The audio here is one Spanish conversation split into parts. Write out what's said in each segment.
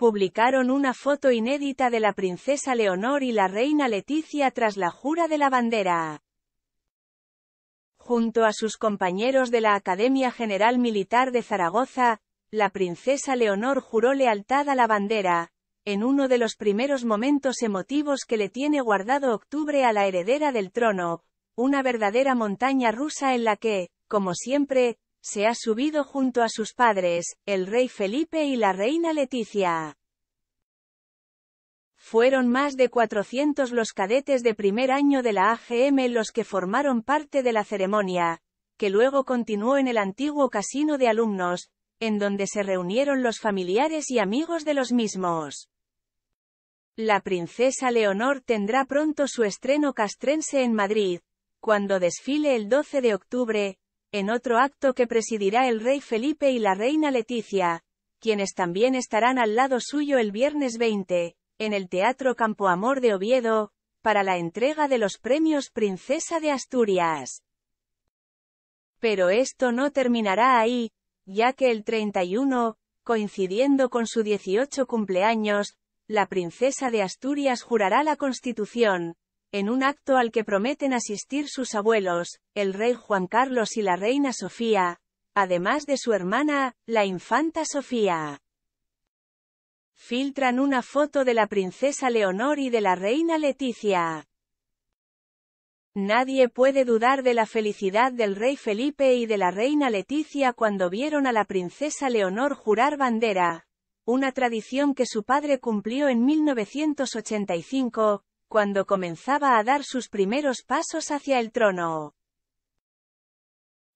publicaron una foto inédita de la princesa Leonor y la reina Leticia tras la jura de la bandera. Junto a sus compañeros de la Academia General Militar de Zaragoza, la princesa Leonor juró lealtad a la bandera, en uno de los primeros momentos emotivos que le tiene guardado octubre a la heredera del trono, una verdadera montaña rusa en la que, como siempre, se ha subido junto a sus padres, el rey Felipe y la reina Leticia. Fueron más de 400 los cadetes de primer año de la AGM los que formaron parte de la ceremonia, que luego continuó en el antiguo casino de alumnos, en donde se reunieron los familiares y amigos de los mismos. La princesa Leonor tendrá pronto su estreno castrense en Madrid, cuando desfile el 12 de octubre, en otro acto que presidirá el rey Felipe y la reina Leticia, quienes también estarán al lado suyo el viernes 20, en el Teatro Campoamor de Oviedo, para la entrega de los premios Princesa de Asturias. Pero esto no terminará ahí, ya que el 31, coincidiendo con su 18 cumpleaños, la princesa de Asturias jurará la Constitución, en un acto al que prometen asistir sus abuelos, el rey Juan Carlos y la reina Sofía, además de su hermana, la infanta Sofía. Filtran una foto de la princesa Leonor y de la reina Leticia. Nadie puede dudar de la felicidad del rey Felipe y de la reina Leticia cuando vieron a la princesa Leonor jurar bandera, una tradición que su padre cumplió en 1985, cuando comenzaba a dar sus primeros pasos hacia el trono.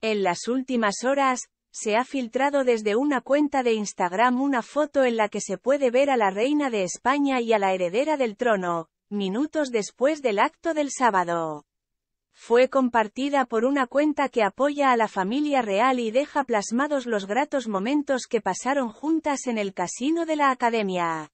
En las últimas horas, se ha filtrado desde una cuenta de Instagram una foto en la que se puede ver a la reina de España y a la heredera del trono, minutos después del acto del sábado. Fue compartida por una cuenta que apoya a la familia real y deja plasmados los gratos momentos que pasaron juntas en el casino de la academia.